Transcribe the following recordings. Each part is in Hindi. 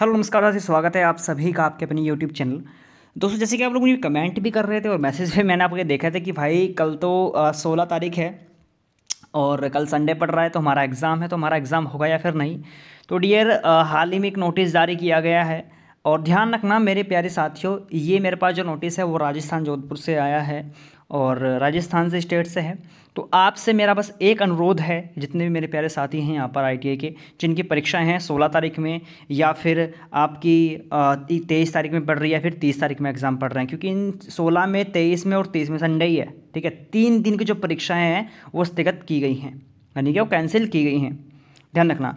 हेलो नमस्कार दादा स्वागत है आप सभी का आपके अपने यूट्यूब चैनल दोस्तों जैसे कि आप लोग मुझे कमेंट भी कर रहे थे और मैसेज भी मैंने आपके देखा था कि भाई कल तो सोलह तारीख है और कल संडे पड़ रहा है तो हमारा एग्ज़ाम है तो हमारा एग्ज़ाम होगा या फिर नहीं तो डियर हाल ही में एक नोटिस जारी किया गया है और ध्यान रखना मेरे प्यारे साथियों ये मेरे पास जो नोटिस है वो राजस्थान जोधपुर से आया है और राजस्थान से स्टेट से है तो आपसे मेरा बस एक अनुरोध है जितने भी मेरे प्यारे साथी हैं यहाँ पर आईटीआई के जिनकी परीक्षाएं हैं 16 तारीख में या फिर आपकी तेईस तारीख में पढ़ रही है या फिर तीस तारीख में एग्ज़ाम पढ़ रहे हैं क्योंकि इन सोलह में तेईस में और तेईस में संडे ही है ठीक है तीन दिन की जो परीक्षाएँ हैं वो स्थगित की गई हैं यानी कि वो कैंसिल की गई हैं ध्यान रखना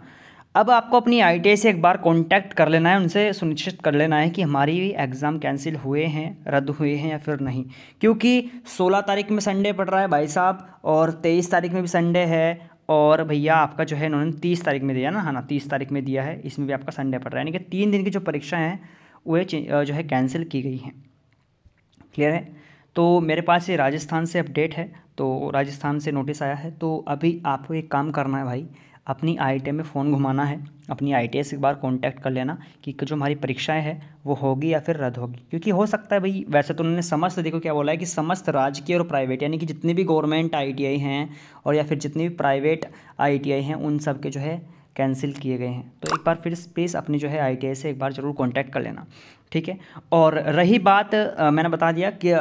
अब आपको अपनी आई से एक बार कॉन्टैक्ट कर लेना है उनसे सुनिश्चित कर लेना है कि हमारी एग्ज़ाम कैंसिल हुए हैं रद्द हुए हैं या फिर नहीं क्योंकि 16 तारीख में संडे पड़ रहा है भाई साहब और 23 तारीख में भी संडे है और भैया आपका जो है इन्होंने तीस तारीख में दिया ना हाँ ना तीस तारीख में दिया है इसमें भी आपका संडे पड़ रहा है यानी कि तीन दिन की जो परीक्षाएँ हैं वह जो है कैंसिल की गई हैं क्लियर है तो मेरे पास ये राजस्थान से अपडेट है तो राजस्थान से नोटिस आया है तो अभी आपको एक काम करना है भाई अपनी आई में फ़ोन घुमाना है अपनी आई से एक बार कॉन्टैक्ट कर लेना कि जो हमारी परीक्षाएं हैं वो होगी या फिर रद्द होगी क्योंकि हो सकता है भाई वैसे तो उन्होंने समस्त देखो क्या बोला है कि समस्त राजकीय और प्राइवेट यानी कि जितनी भी गवर्नमेंट आई हैं और या फिर जितनी भी प्राइवेट आई हैं उन सब के जो है कैंसिल किए गए हैं तो एक बार फिर प्लीज़ अपनी जो है आई से एक बार ज़रूर कॉन्टैक्ट कर लेना ठीक है और रही बात आ, मैंने बता दिया कि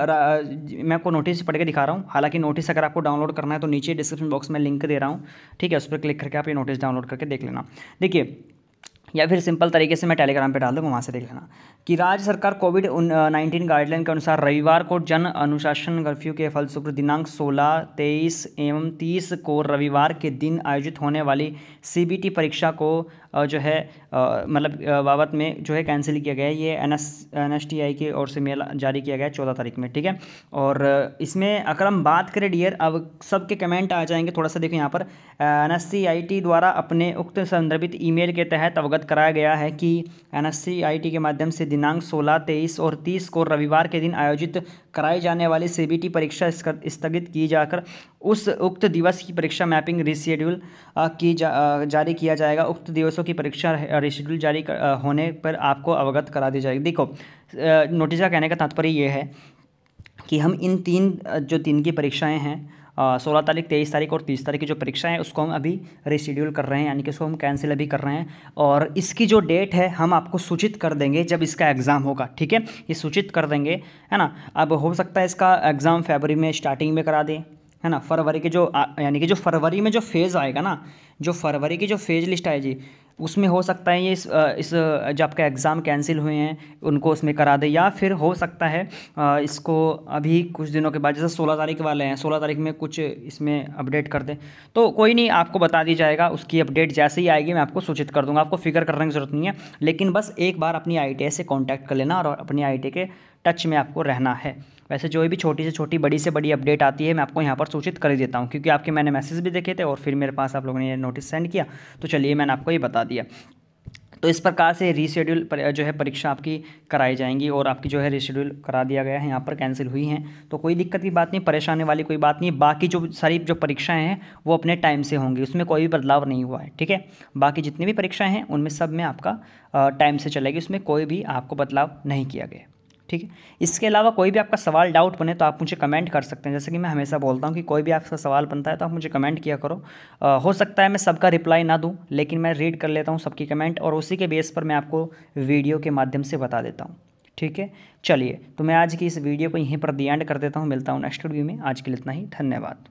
मैं आपको नोटिस पढ़ के दिखा रहा हूँ हालांकि नोटिस अगर आपको डाउनलोड करना है तो नीचे डिस्क्रिप्शन बॉक्स में लिंक दे रहा हूँ ठीक है उस पर क्लिक करके आप ये नोटिस डाउनलोड करके देख लेना देखिए या फिर सिंपल तरीके से मैं टेलीग्राम पे डाल दूँगा वहाँ से देख लेना कि राज्य सरकार कोविड नाइन्टीन गाइडलाइन के अनुसार रविवार को जन अनुशासन कर्फ्यू के फलस्वरूप दिनांक 16, 23 एवं 30 को रविवार के दिन आयोजित होने वाली सीबीटी परीक्षा को जो है मतलब बाबत में जो है कैंसिल किया गया है ये N S N S T I की ओर से मेल जारी किया गया है चौदह तारीख में ठीक है और इसमें अगर हम बात करें डियर अब सबके कमेंट आ जाएंगे थोड़ा सा देखो यहाँ पर N S C I T द्वारा अपने उक्त संदर्भित ई के तहत अवगत अवगत कराया गया है कि एन एस के माध्यम से दिनांक 16, 23 और 30 को रविवार के दिन आयोजित कराई जाने वाली सी परीक्षा स्थगित की जाकर उस उक्त दिवस की परीक्षा मैपिंग रिशेड्यूल की जा, जारी किया जाएगा उक्त दिवसों की परीक्षा रिशेड्यूल जारी कर, होने पर आपको अवगत करा दी जाएगी देखो नोटिस का कहने का तात्पर्य ये है कि हम इन तीन जो तीन की परीक्षाएँ हैं सोलह तारीख तेईस तारीख और तीस तारीख की जो परीक्षा है उसको हम अभी रिशेड्यूल कर रहे हैं यानी कि उसको हम कैंसिल अभी कर रहे हैं और इसकी जो डेट है हम आपको सूचित कर देंगे जब इसका एग्ज़ाम होगा ठीक है ये सूचित कर देंगे है ना अब हो सकता है इसका एग्ज़ाम फेबरी में स्टार्टिंग में करा दें है ना फरवरी के जो यानी कि जो फरवरी में जो फेज़ आएगा ना जो फरवरी की जो फेज़ लिस्ट आएगी उसमें हो सकता है ये इस इस जो आपका एग्ज़ाम कैंसिल हुए हैं उनको उसमें करा दे या फिर हो सकता है इसको अभी कुछ दिनों के बाद जैसे सोलह तारीख वाले हैं सोलह तारीख में कुछ इसमें अपडेट कर दें तो कोई नहीं आपको बता दी जाएगा उसकी अपडेट जैसे ही आएगी मैं आपको सूचित कर दूंगा आपको फिक्र करने की ज़रूरत नहीं है लेकिन बस एक बार अपनी आई से कॉन्टैक्ट कर लेना और अपनी आई के टच में आपको रहना है वैसे जो भी छोटी से छोटी बड़ी से बड़ी अपडेट आती है मैं आपको यहाँ पर सूचित कर देता हूँ क्योंकि आपके मैंने मैसेज भी देखे थे और फिर मेरे पास आप लोगों ने ये नोटिस सेंड किया तो चलिए मैंने आपको ये बता दिया तो इस प्रकार से रीशेड्यूल जो है परीक्षा आपकी कराई जाएंगी और आपकी जो है रीशेड्यूल करा दिया गया है यहाँ पर कैंसिल हुई हैं तो कोई दिक्कत की बात नहीं परेशानी वाली कोई बात नहीं बाकी जो सारी जो परीक्षाएं हैं वो अपने टाइम से होंगी उसमें कोई भी बदलाव नहीं हुआ है ठीक है बाकी जितनी भी परीक्षाएँ हैं उनमें सब में आपका टाइम से चलेगी उसमें कोई भी आपको बदलाव नहीं किया गया ठीक है इसके अलावा कोई भी आपका सवाल डाउट बने तो आप मुझे कमेंट कर सकते हैं जैसे कि मैं हमेशा बोलता हूँ कि कोई भी आपका सवाल बनता है तो आप मुझे कमेंट किया करो आ, हो सकता है मैं सबका रिप्लाई ना दूँ लेकिन मैं रीड कर लेता हूँ सबकी कमेंट और उसी के बेस पर मैं आपको वीडियो के माध्यम से बता देता हूँ ठीक है चलिए तो मैं आज की इस वीडियो को यहीं पर दी एंड कर देता हूँ मिलता हूँ नेक्स्ट वीडियो में आज के लिए इतना ही धन्यवाद